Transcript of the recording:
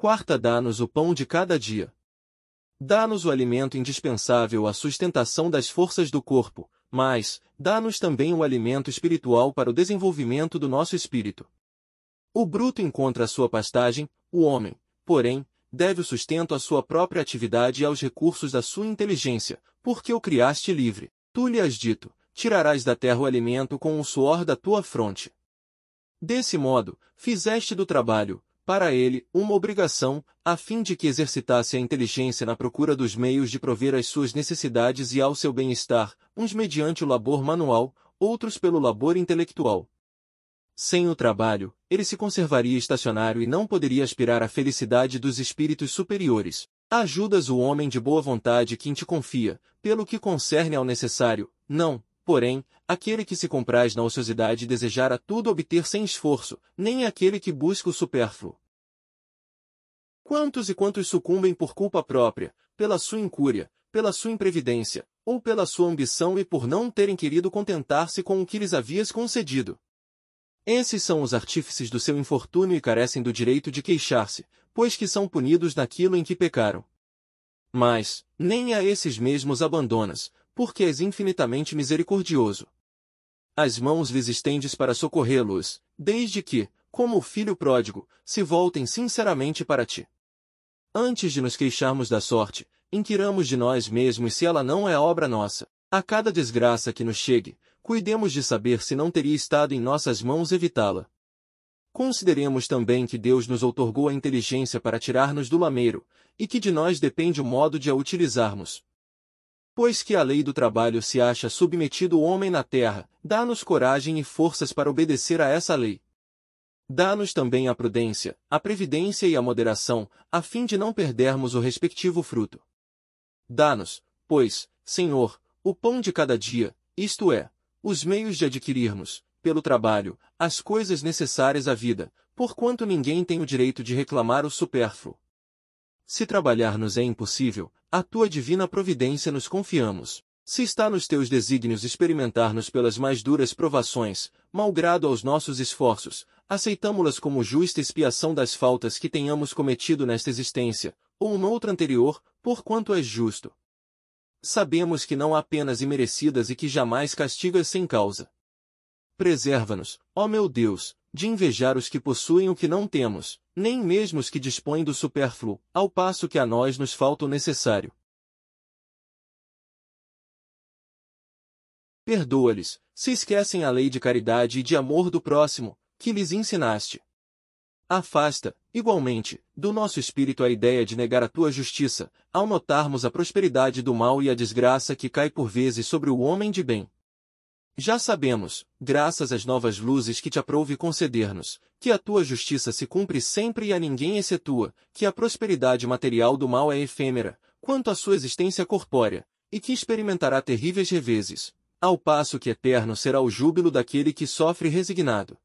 Quarta, dá-nos o pão de cada dia. Dá-nos o alimento indispensável à sustentação das forças do corpo, mas, dá-nos também o alimento espiritual para o desenvolvimento do nosso espírito. O bruto encontra a sua pastagem, o homem, porém, deve o sustento à sua própria atividade e aos recursos da sua inteligência, porque o criaste livre. Tu lhe has dito, tirarás da terra o alimento com o suor da tua fronte. Desse modo, fizeste do trabalho, para ele, uma obrigação, a fim de que exercitasse a inteligência na procura dos meios de prover às suas necessidades e ao seu bem-estar, uns mediante o labor manual, outros pelo labor intelectual. Sem o trabalho, ele se conservaria estacionário e não poderia aspirar à felicidade dos espíritos superiores. Ajudas o homem de boa vontade que em te confia, pelo que concerne ao necessário, não, porém, aquele que se compraz na ociosidade desejar a tudo obter sem esforço, nem aquele que busca o supérfluo. Quantos e quantos sucumbem por culpa própria, pela sua incúria, pela sua imprevidência, ou pela sua ambição e por não terem querido contentar-se com o que lhes havias concedido. Esses são os artífices do seu infortúnio e carecem do direito de queixar-se, pois que são punidos naquilo em que pecaram. Mas, nem a esses mesmos abandonas, porque és infinitamente misericordioso. As mãos lhes estendes para socorrê-los, desde que, como o filho pródigo, se voltem sinceramente para ti. Antes de nos queixarmos da sorte, inquiramos de nós mesmos se ela não é obra nossa. A cada desgraça que nos chegue, cuidemos de saber se não teria estado em nossas mãos evitá-la. Consideremos também que Deus nos outorgou a inteligência para tirar-nos do lameiro, e que de nós depende o modo de a utilizarmos. Pois que a lei do trabalho se acha submetido o homem na terra, dá-nos coragem e forças para obedecer a essa lei. Dá-nos também a prudência, a previdência e a moderação, a fim de não perdermos o respectivo fruto. Dá-nos, pois, Senhor, o pão de cada dia, isto é, os meios de adquirirmos, pelo trabalho, as coisas necessárias à vida, porquanto ninguém tem o direito de reclamar o supérfluo. Se trabalhar nos é impossível, a tua divina providência nos confiamos. Se está nos teus desígnios experimentar-nos pelas mais duras provações, malgrado aos nossos esforços, aceitámo las como justa expiação das faltas que tenhamos cometido nesta existência, ou noutra anterior, por quanto é justo. Sabemos que não há penas imerecidas e que jamais castigas sem causa. Preserva-nos, ó meu Deus, de invejar os que possuem o que não temos, nem mesmo os que dispõem do supérfluo, ao passo que a nós nos falta o necessário. Perdoa-lhes, se esquecem a lei de caridade e de amor do próximo, que lhes ensinaste. Afasta, igualmente, do nosso espírito a ideia de negar a tua justiça, ao notarmos a prosperidade do mal e a desgraça que cai por vezes sobre o homem de bem. Já sabemos, graças às novas luzes que te aprouve conceder-nos, que a tua justiça se cumpre sempre e a ninguém excetua, que a prosperidade material do mal é efêmera, quanto à sua existência corpórea, e que experimentará terríveis reveses, ao passo que eterno será o júbilo daquele que sofre resignado.